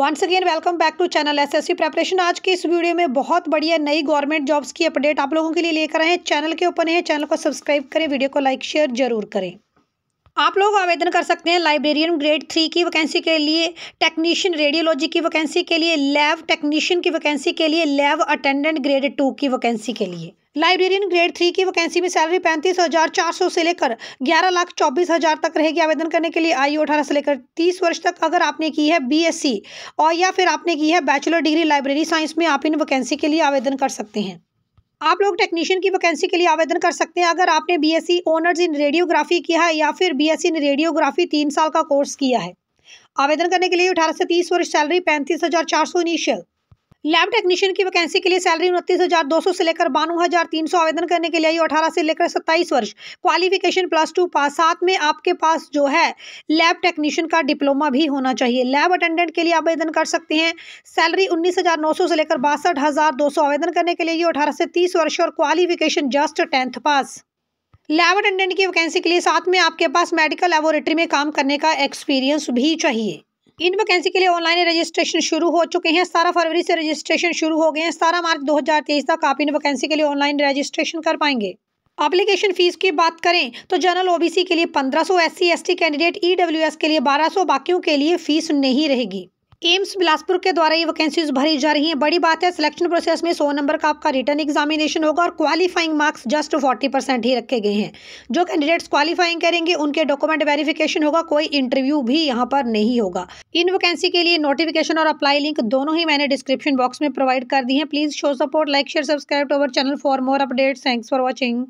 once again welcome back to channel SSC preparation आज की इस वीडियो में बहुत बढ़िया नई गवर्नमेंट जॉब्स की अपडेट आप लोगों के लिए लेकर आए हैं चैनल के ऊपर है चैनल को सब्सक्राइब करें वीडियो को लाइक शेयर जरूर करें आप लोग आवेदन कर सकते हैं लाइब्रेरियन ग्रेड थ्री की वैकेंसी के लिए टेक्नीशियन रेडियोलॉजी की वैकेंसी के लिए लैब टेक्नीशियन की वैकेंसी के लिए लैब अटेंडेंट ग्रेड टू की वैकेंसी के लिए लाइब्रेरियन ग्रेड थ्री की वैकेंसी में सैलरी पैंतीस हज़ार चार सौ से लेकर ग्यारह लाख चौबीस हज़ार तक रहेगी आवेदन करने के लिए आयु अठारह से लेकर तीस वर्ष तक अगर आपने की है बीएससी और या फिर आपने की है बैचलर डिग्री लाइब्रेरी साइंस में आप इन वैकेंसी के लिए आवेदन कर सकते हैं आप लोग टेक्नीशियन की वैकेंसी के लिए आवेदन कर सकते हैं अगर आपने बीएससी ऑनर्स इन रेडियोग्राफी किया है या फिर बीएससी इन रेडियोग्राफी तीन साल का कोर्स किया है आवेदन करने के लिए अठारह से तीस वर्ष सैलरी पैंतीस हज़ार चार सौ इनिशियल लैब टेक्नीशियन की वैकेंसी के लिए सैलरी उनतीस हज़ार दो सौ से लेकर बानवे हज़ार तीन सौ आवेदन करने के लिए अठारह से लेकर सत्ताईस वर्ष क्वालिफिकेशन प्लस टू पास साथ में आपके पास जो है लैब टेक्नीशियन का डिप्लोमा भी होना चाहिए लैब अटेंडेंट के लिए आवेदन कर सकते हैं सैलरी उन्नीस हज़ार नौ सौ से लेकर बासठ हज़ार दो सौ आवेदन करने के लिए ये अठारह से तीस वर्ष और qualification just tenth pass lab attendant की वैकेंसी के लिए साथ में आपके पास मेडिकल लेबोरेटरी में काम करने का एक्सपीरियंस भी चाहिए इन वैकेंसी के लिए ऑनलाइन रजिस्ट्रेशन शुरू हो चुके हैं सतारह फरवरी से रजिस्ट्रेशन शुरू हो गए हैं सतारह मार्च दो तक आप इन वैकेंसी के लिए ऑनलाइन रजिस्ट्रेशन कर पाएंगे अप्लीकेशन फीस की बात करें तो जनरल ओबीसी के लिए 1500 एससी एसटी कैंडिडेट ईडब्ल्यूएस के लिए 1200 बाकियों के लिए फीस नहीं रहेगी एम्स बिलासपुर के द्वारा ये वैकेंसीज भरी जा रही हैं बड़ी बात है सिलेक्शन प्रोसेस में सौ नंबर का आपका रिटर्न एग्जामिनेशन होगा और qualifying marks just forty percent ही रखे गए हैं जो कैंडिडेट्स क्वालिफाइंग करेंगे उनके डॉक्यूमेंट वेरिफिकेशन होगा कोई इंटरव्यू भी यहाँ पर नहीं होगा इन वैकेंसी के लिए नोटिफिकेशन और अप्लाई लिंक दोनों ही मैंने डिस्क्रिप्शन बॉक्स में प्रोवाइड कर दी है please show support like share subscribe to our channel for more update thanks for watching